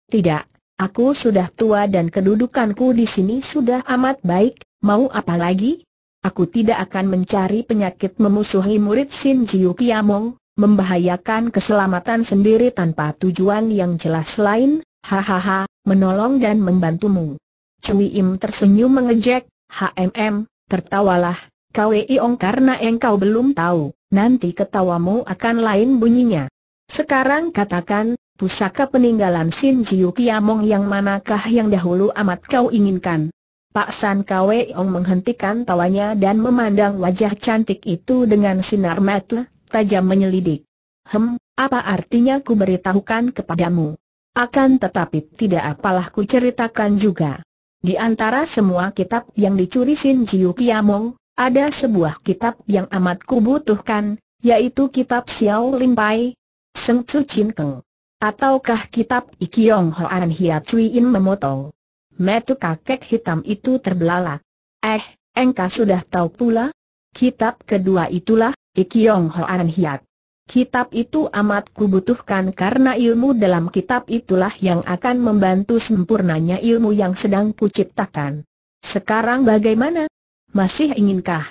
Tidak, aku sudah tua dan kedudukanku di sini sudah amat baik, mau apa lagi? Aku tidak akan mencari penyakit memusuhi murid Sin Jiu Kiamong, membahayakan keselamatan sendiri tanpa tujuan yang jelas lain, hahaha, menolong dan membantumu. Cui Im tersenyum mengejek, HMM, tertawalah, Kwei Ong karena engkau belum tahu, nanti ketawamu akan lain bunyinya. Sekarang katakan, pusaka peninggalan Sin Jiu Kiamong yang manakah yang dahulu amat kau inginkan? Pak San Kwei Ong menghentikan tawanya dan memandang wajah cantik itu dengan sinar mata tajam menyelidik. Hem, apa artinya ku beritahukan kepadamu? Akan tetapi tidak apalah ku ceritakan juga. Di antara semua kitab yang dicuri Sin Jiu Kiamong, ada sebuah kitab yang amat kubutuhkan, yaitu kitab Xiao Lim Pai, Seng Tzu Chin Keng. Ataukah kitab Ikiong Hoan Hiat Cui In memotong? Metu kakek hitam itu terbelalak. Eh, engkau sudah tahu pula? Kitab kedua itulah Ikyong Hoan Hiat. Kitab itu amat kubutuhkan karena ilmu dalam kitab itulah yang akan membantu sempurnanya ilmu yang sedang kuciptakan. Sekarang bagaimana? Masih inginkah?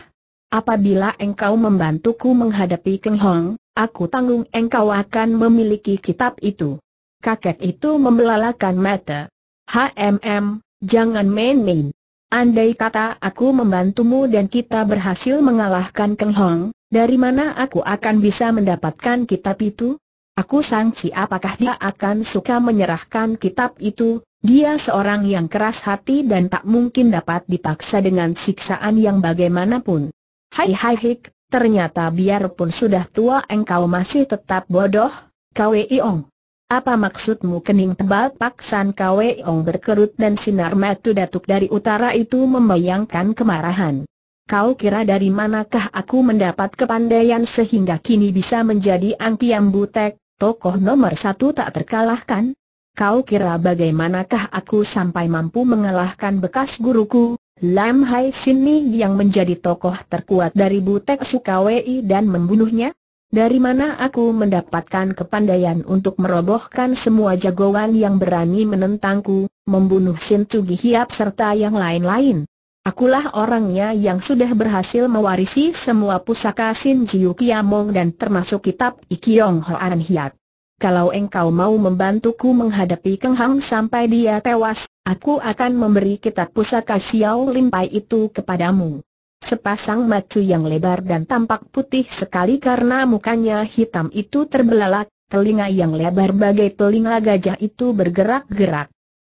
Apabila engkau membantuku menghadapi Keng Hong, aku tanggung engkau akan memiliki kitab itu. Kakek itu membelalakan mata. HMM, jangan main-main. Andai kata aku membantumu dan kita berhasil mengalahkan Keng Hong, dari mana aku akan bisa mendapatkan kitab itu? Aku sangsi apakah dia akan suka menyerahkan kitab itu, dia seorang yang keras hati dan tak mungkin dapat dipaksa dengan siksaan yang bagaimanapun. Hai hai hik, ternyata biarpun sudah tua engkau masih tetap bodoh, Kwee Ong. Apa maksudmu kening tebal paksan Kwee Ong berkerut dan sinar mata datuk dari utara itu membayangkan kemarahan. Kau kira dari manakah aku mendapat kepandaian sehingga kini bisa menjadi Angpiam Butek, tokoh nomor satu tak terkalahkan? Kau kira bagaimanakah aku sampai mampu mengalahkan bekas guruku, Lam Hai Sini yang menjadi tokoh terkuat dari Butek Sukawei dan membunuhnya? Dari mana aku mendapatkan kepandaian untuk merobohkan semua jagoan yang berani menentangku, membunuh Sin Tugi Hiap serta yang lain-lain? Akulah orangnya yang sudah berhasil mewarisi semua pusaka Sin Jiu Kiamong dan termasuk kitab Ikyong Hoan Hiat. Kalau engkau mau membantuku menghadapi Keng Hang sampai dia tewas, aku akan memberi kitab pusaka Xiao Lin Pai itu kepadamu. Sepasang macu yang lebar dan tampak putih sekali karena mukanya hitam itu terbelalak, telinga yang lebar bagai telinga gajah itu bergerak-gerak.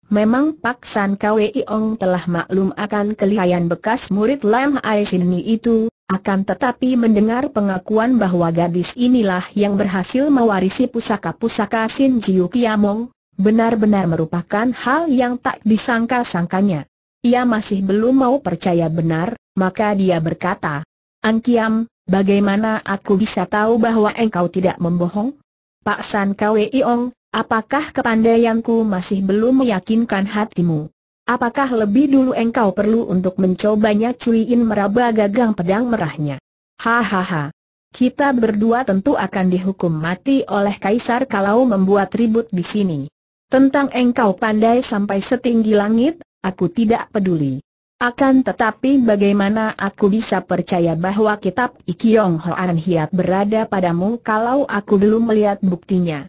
Memang Pak San Kwei Ong telah maklum akan kelihayan bekas murid Lam Ai Sini itu, akan tetapi mendengar pengakuan bahwa gadis inilah yang berhasil mewarisi pusaka-pusaka Sin Jiu Kiamong, benar-benar merupakan hal yang tak disangka-sangkanya. Ia masih belum mau percaya benar, maka dia berkata, Kiam, bagaimana aku bisa tahu bahwa engkau tidak membohong? Pak San Kwei Ong, apakah kepandaianku masih belum meyakinkan hatimu? Apakah lebih dulu engkau perlu untuk mencobanya cuiin meraba gagang pedang merahnya? Hahaha. Kita berdua tentu akan dihukum mati oleh Kaisar kalau membuat ribut di sini. Tentang engkau pandai sampai setinggi langit, aku tidak peduli. Akan tetapi bagaimana aku bisa percaya bahwa kitab Ikyong Hoan Hiat berada padamu kalau aku belum melihat buktinya?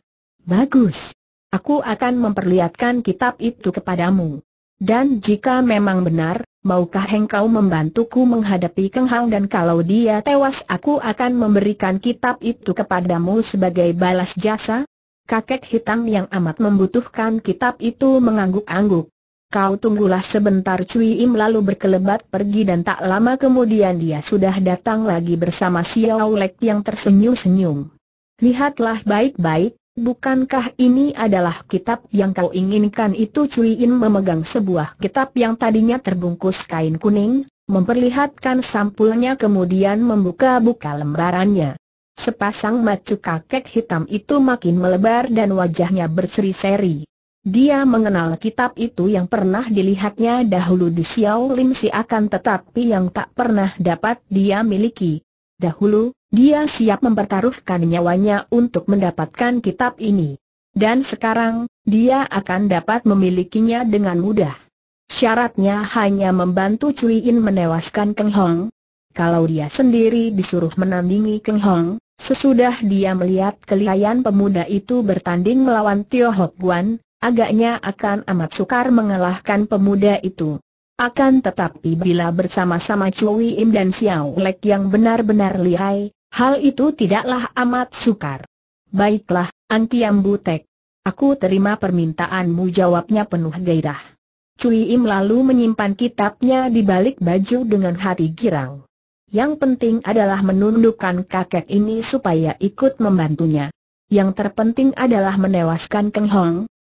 Bagus. Aku akan memperlihatkan kitab itu kepadamu. Dan jika memang benar, maukah engkau membantuku menghadapi Keng Hang dan kalau dia tewas aku akan memberikan kitab itu kepadamu sebagai balas jasa? Kakek hitam yang amat membutuhkan kitab itu mengangguk-angguk. Kau tunggulah sebentar Cui Im lalu berkelebat pergi dan tak lama kemudian dia sudah datang lagi bersama Xiao Lek yang tersenyum-senyum. Lihatlah baik-baik, Bukankah ini adalah kitab yang kau inginkan itu Cui In memegang sebuah kitab yang tadinya terbungkus kain kuning, memperlihatkan sampulnya kemudian membuka-buka lembarannya. Sepasang macu kakek hitam itu makin melebar dan wajahnya berseri-seri. Dia mengenal kitab itu yang pernah dilihatnya dahulu di Xiao Lim Si akan tetapi yang tak pernah dapat dia miliki. Dahulu, dia siap mempertaruhkan nyawanya untuk mendapatkan kitab ini. Dan sekarang, dia akan dapat memilikinya dengan mudah. Syaratnya hanya membantu Cui In menewaskan Keng Hong. Kalau dia sendiri disuruh menandingi Keng Hong, sesudah dia melihat kelihayan pemuda itu bertanding melawan Tio Hok Guan, agaknya akan amat sukar mengalahkan pemuda itu. Akan tetapi bila bersama-sama Chui Im dan Xiao Lek yang benar-benar lihai, hal itu tidaklah amat sukar. Baiklah, Antiam Butek. Aku terima permintaanmu jawabnya penuh gairah. Cui Im lalu menyimpan kitabnya di balik baju dengan hati girang. Yang penting adalah menundukkan kakek ini supaya ikut membantunya. Yang terpenting adalah menewaskan Keng Hong.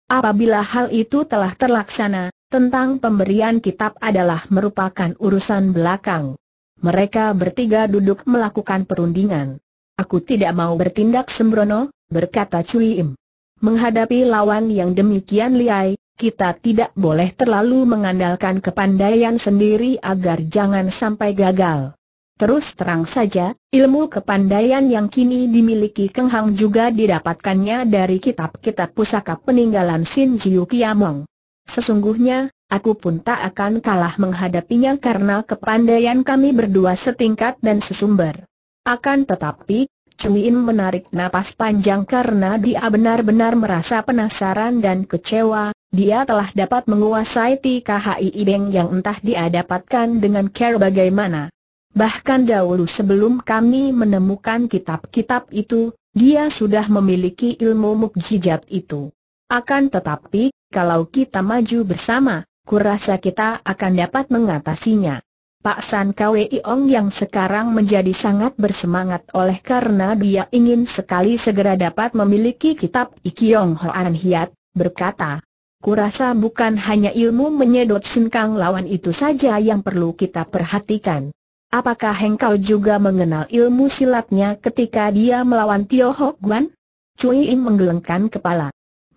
Apabila hal itu telah terlaksana, tentang pemberian kitab adalah merupakan urusan belakang. Mereka bertiga duduk melakukan perundingan. Aku tidak mau bertindak sembrono, berkata Cui Im. Menghadapi lawan yang demikian liai, kita tidak boleh terlalu mengandalkan kepandaian sendiri agar jangan sampai gagal. Terus terang saja, ilmu kepandaian yang kini dimiliki Keng Hang juga didapatkannya dari kitab-kitab pusaka peninggalan Sin Jiu Kiamong. Sesungguhnya, aku pun tak akan kalah menghadapinya karena kepandaian kami berdua setingkat dan sesumber. Akan tetapi, Cuin menarik napas panjang karena dia benar-benar merasa penasaran dan kecewa, dia telah dapat menguasai TKHI Ibeng yang entah dia dapatkan dengan care bagaimana. Bahkan dahulu sebelum kami menemukan kitab-kitab itu, dia sudah memiliki ilmu mukjizat itu. Akan tetapi, kalau kita maju bersama, kurasa kita akan dapat mengatasinya. Pak San Kwei Ong yang sekarang menjadi sangat bersemangat oleh karena dia ingin sekali segera dapat memiliki kitab Ikyong Hoan Hiat, berkata, Kurasa bukan hanya ilmu menyedot sengkang lawan itu saja yang perlu kita perhatikan. Apakah engkau juga mengenal ilmu silatnya ketika dia melawan Tio Hok Guan? Cui Im menggelengkan kepala.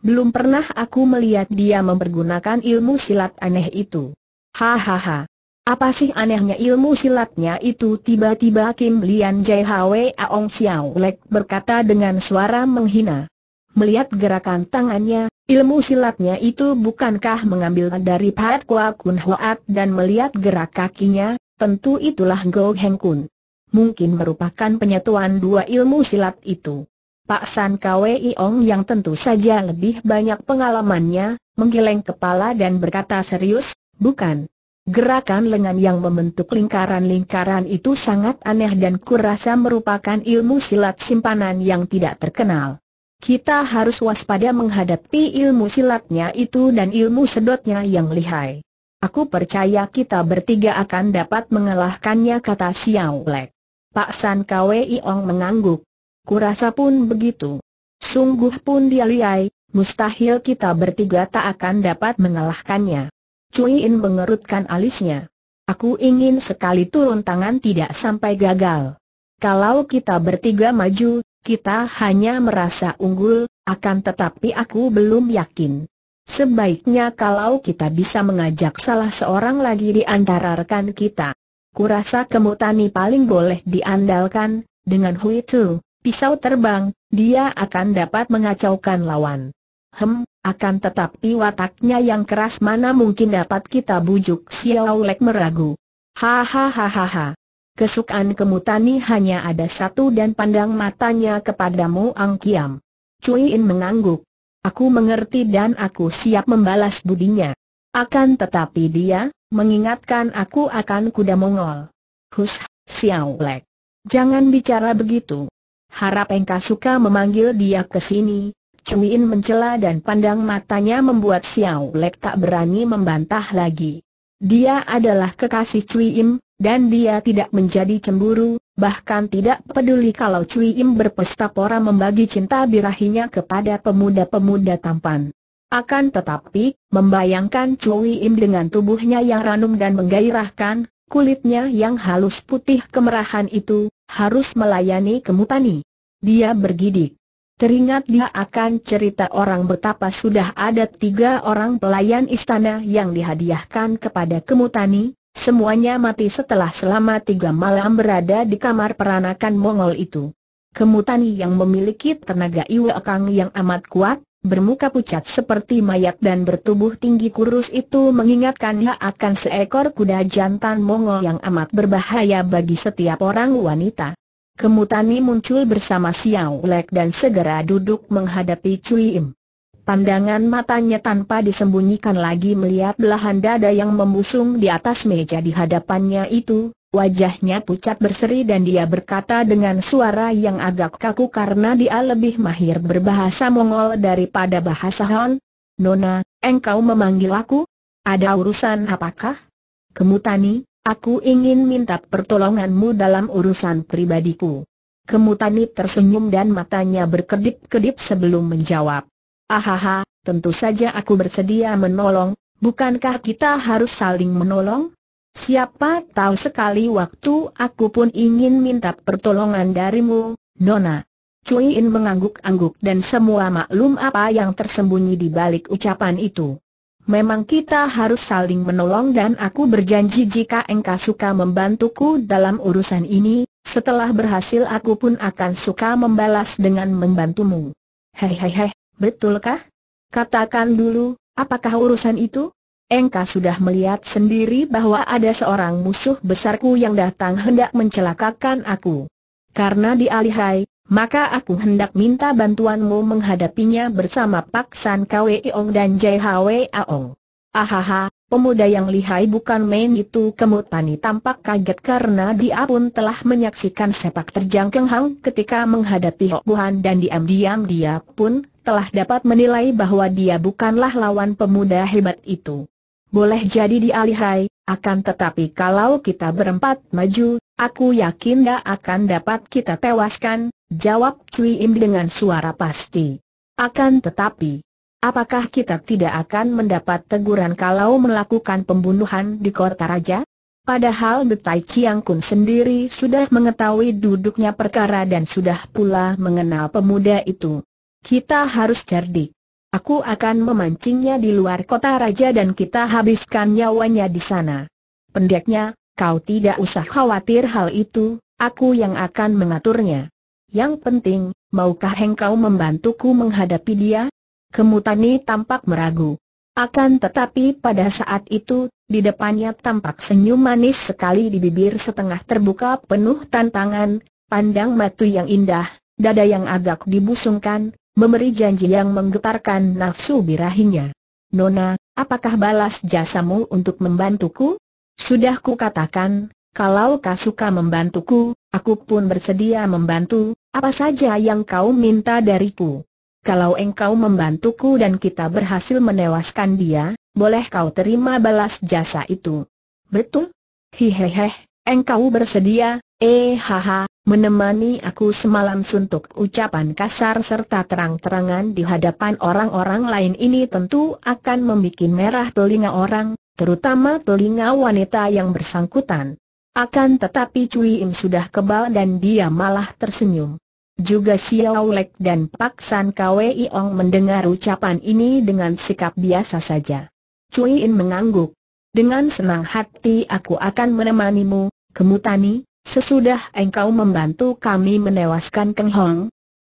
Belum pernah aku melihat dia mempergunakan ilmu silat aneh itu. Hahaha. Apa sih anehnya ilmu silatnya itu tiba-tiba Kim Lian Jai Hwe Aong Xiao Lek berkata dengan suara menghina. Melihat gerakan tangannya, ilmu silatnya itu bukankah mengambil dari Pat Kua Kun Hoat dan melihat gerak kakinya, tentu itulah Go Heng Kun. Mungkin merupakan penyatuan dua ilmu silat itu. Pak San Kwei Ong yang tentu saja lebih banyak pengalamannya, menggeleng kepala dan berkata serius, bukan. Gerakan lengan yang membentuk lingkaran-lingkaran itu sangat aneh dan kurasa merupakan ilmu silat simpanan yang tidak terkenal. Kita harus waspada menghadapi ilmu silatnya itu dan ilmu sedotnya yang lihai. Aku percaya kita bertiga akan dapat mengalahkannya kata Xiao Lek. Pak San Kwei Ong mengangguk. Kurasa pun begitu. Sungguh pun dia liai, mustahil kita bertiga tak akan dapat mengalahkannya. Cui In mengerutkan alisnya. Aku ingin sekali turun tangan tidak sampai gagal. Kalau kita bertiga maju, kita hanya merasa unggul, akan tetapi aku belum yakin. Sebaiknya kalau kita bisa mengajak salah seorang lagi di antara rekan kita. Kurasa kemutani paling boleh diandalkan, dengan Hui Tu, pisau terbang, dia akan dapat mengacaukan lawan. Hem, akan tetapi wataknya yang keras mana mungkin dapat kita bujuk Xiao Lek meragu. Hahaha. Kesukaan kemutani hanya ada satu dan pandang matanya kepadamu Ang Kiam. Cui In mengangguk. Aku mengerti dan aku siap membalas budinya. Akan tetapi dia, mengingatkan aku akan kuda Mongol. Hus, Xiao Lek. Jangan bicara begitu harap engkau suka memanggil dia ke sini. Cuiin mencela dan pandang matanya membuat Xiao Lek tak berani membantah lagi. Dia adalah kekasih Cuiim dan dia tidak menjadi cemburu, bahkan tidak peduli kalau Cuiim berpesta pora membagi cinta birahinya kepada pemuda-pemuda tampan. Akan tetapi, membayangkan Cuiim dengan tubuhnya yang ranum dan menggairahkan, kulitnya yang halus putih kemerahan itu, harus melayani kemutani. Dia bergidik. Teringat dia akan cerita orang betapa sudah ada tiga orang pelayan istana yang dihadiahkan kepada kemutani, semuanya mati setelah selama tiga malam berada di kamar peranakan Mongol itu. Kemutani yang memiliki tenaga kang yang amat kuat, bermuka pucat seperti mayat dan bertubuh tinggi kurus itu mengingatkannya akan seekor kuda jantan Mongol yang amat berbahaya bagi setiap orang wanita. Kemutani muncul bersama Xiao Lek dan segera duduk menghadapi Cui Im. Pandangan matanya tanpa disembunyikan lagi melihat belahan dada yang membusung di atas meja di hadapannya itu, Wajahnya pucat berseri dan dia berkata dengan suara yang agak kaku karena dia lebih mahir berbahasa Mongol daripada bahasa Han. Nona, engkau memanggil aku? Ada urusan apakah? Kemutani, aku ingin minta pertolonganmu dalam urusan pribadiku. Kemutani tersenyum dan matanya berkedip-kedip sebelum menjawab. Ahaha, tentu saja aku bersedia menolong, bukankah kita harus saling menolong? Siapa tahu sekali waktu aku pun ingin minta pertolongan darimu, Nona. Cui In mengangguk-angguk dan semua maklum apa yang tersembunyi di balik ucapan itu. Memang kita harus saling menolong dan aku berjanji jika engkau suka membantuku dalam urusan ini, setelah berhasil aku pun akan suka membalas dengan membantumu. Hei hei hei, betulkah? Katakan dulu, apakah urusan itu? engkau sudah melihat sendiri bahwa ada seorang musuh besarku yang datang hendak mencelakakan aku. Karena dialihai, maka aku hendak minta bantuanmu menghadapinya bersama Pak San Kwe Ong dan Jai Hwe Aong. Ahaha, pemuda yang lihai bukan main itu kemutani tampak kaget karena dia pun telah menyaksikan sepak terjang Keng Hang ketika menghadapi Hok Buhan dan diam-diam dia pun telah dapat menilai bahwa dia bukanlah lawan pemuda hebat itu boleh jadi dialihai, akan tetapi kalau kita berempat maju, aku yakin gak akan dapat kita tewaskan, jawab Cui Im dengan suara pasti. Akan tetapi, apakah kita tidak akan mendapat teguran kalau melakukan pembunuhan di kota raja? Padahal Betai Chiang Kun sendiri sudah mengetahui duduknya perkara dan sudah pula mengenal pemuda itu. Kita harus cerdik. Aku akan memancingnya di luar kota raja dan kita habiskan nyawanya di sana. Pendeknya, kau tidak usah khawatir hal itu, aku yang akan mengaturnya. Yang penting, maukah engkau membantuku menghadapi dia? Kemutani tampak meragu. Akan tetapi pada saat itu, di depannya tampak senyum manis sekali di bibir setengah terbuka penuh tantangan, pandang matu yang indah, dada yang agak dibusungkan, memberi janji yang menggetarkan nafsu birahinya. Nona, apakah balas jasamu untuk membantuku? Sudah ku katakan, kalau kau suka membantuku, aku pun bersedia membantu, apa saja yang kau minta dariku. Kalau engkau membantuku dan kita berhasil menewaskan dia, boleh kau terima balas jasa itu. Betul? Hehehe, engkau bersedia, eh haha, menemani aku semalam suntuk ucapan kasar serta terang-terangan di hadapan orang-orang lain ini tentu akan membuat merah telinga orang, terutama telinga wanita yang bersangkutan. Akan tetapi Cui Im sudah kebal dan dia malah tersenyum. Juga Xiao Lek dan Pak San Kwei Ong mendengar ucapan ini dengan sikap biasa saja. Cui Im mengangguk. Dengan senang hati aku akan menemanimu, Kemutani, Sesudah engkau membantu kami menewaskan Keng Hong?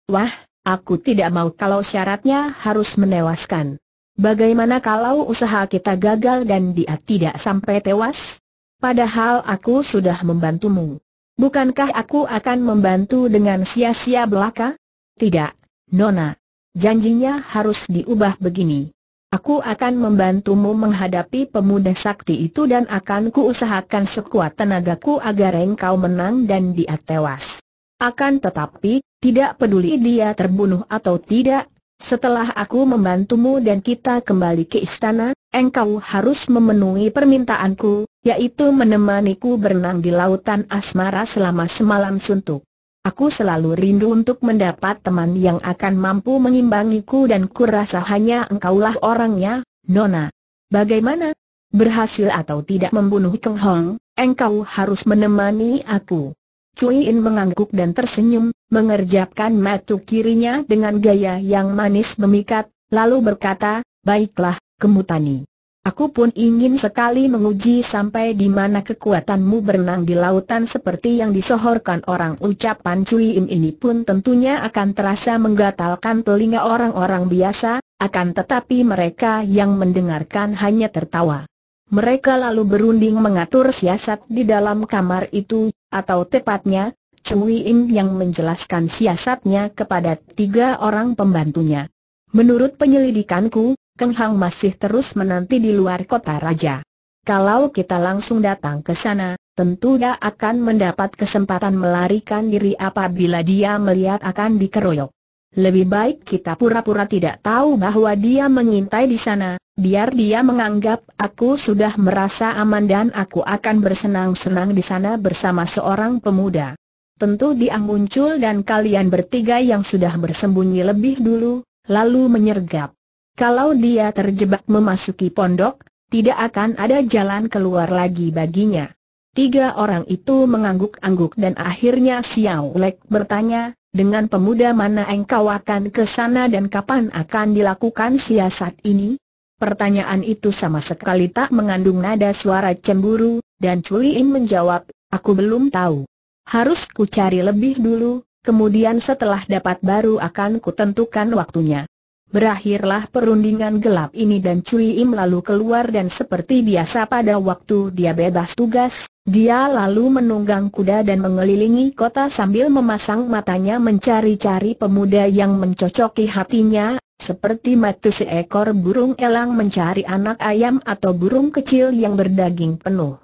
Wah, aku tidak mau kalau syaratnya harus menewaskan. Bagaimana kalau usaha kita gagal dan dia tidak sampai tewas? Padahal aku sudah membantumu. Bukankah aku akan membantu dengan sia-sia belaka? Tidak, Nona. Janjinya harus diubah begini. Aku akan membantumu menghadapi pemuda sakti itu dan akan kuusahakan sekuat tenagaku agar engkau menang dan dia tewas. Akan tetapi, tidak peduli dia terbunuh atau tidak, setelah aku membantumu dan kita kembali ke istana, engkau harus memenuhi permintaanku, yaitu menemaniku berenang di lautan asmara selama semalam suntuk. Aku selalu rindu untuk mendapat teman yang akan mampu mengimbangiku dan kurasa hanya engkaulah orangnya, Nona. Bagaimana? Berhasil atau tidak membunuh Keng Hong, engkau harus menemani aku. Cui In mengangguk dan tersenyum, mengerjapkan matu kirinya dengan gaya yang manis memikat, lalu berkata, Baiklah, Kemutani. Aku pun ingin sekali menguji sampai di mana kekuatanmu berenang di lautan seperti yang disohorkan orang ucapan Cui Im ini pun tentunya akan terasa menggatalkan telinga orang-orang biasa, akan tetapi mereka yang mendengarkan hanya tertawa. Mereka lalu berunding mengatur siasat di dalam kamar itu, atau tepatnya, Cui Im yang menjelaskan siasatnya kepada tiga orang pembantunya. Menurut penyelidikanku, Keng Hang masih terus menanti di luar kota raja. Kalau kita langsung datang ke sana, tentu dia akan mendapat kesempatan melarikan diri apabila dia melihat akan dikeroyok. Lebih baik kita pura-pura tidak tahu bahwa dia mengintai di sana, biar dia menganggap aku sudah merasa aman dan aku akan bersenang-senang di sana bersama seorang pemuda. Tentu dia muncul dan kalian bertiga yang sudah bersembunyi lebih dulu, lalu menyergap. Kalau dia terjebak memasuki pondok, tidak akan ada jalan keluar lagi baginya. Tiga orang itu mengangguk-angguk dan akhirnya Xiao Lek bertanya, dengan pemuda mana engkau akan ke sana dan kapan akan dilakukan siasat ini? Pertanyaan itu sama sekali tak mengandung nada suara cemburu, dan Culiin menjawab, aku belum tahu. Harus ku cari lebih dulu, kemudian setelah dapat baru akan kutentukan waktunya. Berakhirlah perundingan gelap ini dan Cui Im lalu keluar dan seperti biasa pada waktu dia bebas tugas, dia lalu menunggang kuda dan mengelilingi kota sambil memasang matanya mencari-cari pemuda yang mencocoki hatinya, seperti mati seekor burung elang mencari anak ayam atau burung kecil yang berdaging penuh.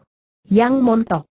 Yang montok